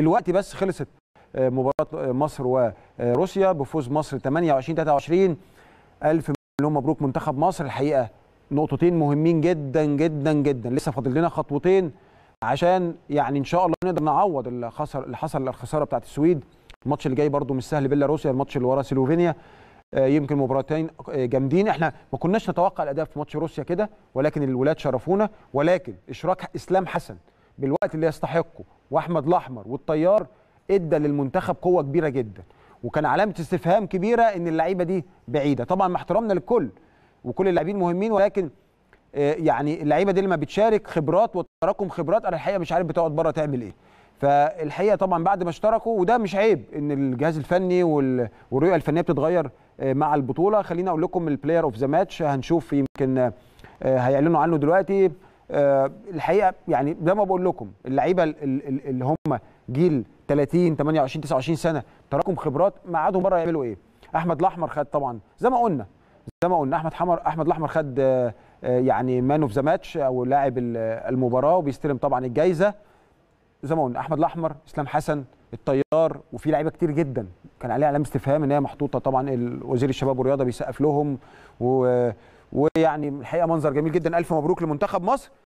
دلوقتي بس خلصت آه، مباراه آه، مصر وروسيا آه، بفوز مصر 28 23 الف مليون مبروك منتخب مصر الحقيقه نقطتين مهمين جدا جدا جدا لسه فاضل لنا خطوتين عشان يعني ان شاء الله نقدر نعوض اللي اللي حصل الخساره بتاعت السويد الماتش اللي جاي برده مش سهل بيلاروسيا الماتش اللي ورا سلوفينيا يمكن مباراتين جامدين احنا ما كناش نتوقع الاداء في ماتش روسيا كده ولكن الولاد شرفونا ولكن اشراك اسلام حسن بالوقت اللي يستحقه واحمد الاحمر والطيار ادى للمنتخب قوه كبيره جدا وكان علامه استفهام كبيره ان اللعيبه دي بعيده طبعا مع احترامنا للكل وكل اللاعبين مهمين ولكن آه، يعني اللعيبه دي لما بتشارك خبرات وتراكم خبرات انا الحقيقه مش عارف بتقعد بره تعمل ايه فالحقيقه طبعا بعد ما اشتركوا وده مش عيب ان الجهاز الفني والرؤيه الفنيه بتتغير آه، مع البطوله خليني اقول لكم البلاير اوف ذا ماتش هنشوف يمكن آه، هيعلنوا عنه دلوقتي آه، الحقيقه يعني زي ما بقول لكم اللعيبه اللي هم جيل 30 28 29 سنه تراكم خبرات ما عادوا بره يعملوا ايه؟ احمد الاحمر خد طبعا زي ما قلنا زي ما قلنا احمد حمر احمد الاحمر خد آه، آه، يعني مان اوف ذا ماتش او لاعب المباراه وبيستلم طبعا الجايزه زي ما قلنا احمد الاحمر اسلام حسن الطيار وفي لعيبه كتير جدا كان عليها علامه استفهام ان هي محطوطه طبعا وزير الشباب والرياضه بيسقف لهم و ويعني الحقيقه منظر جميل جدا الف مبروك لمنتخب مصر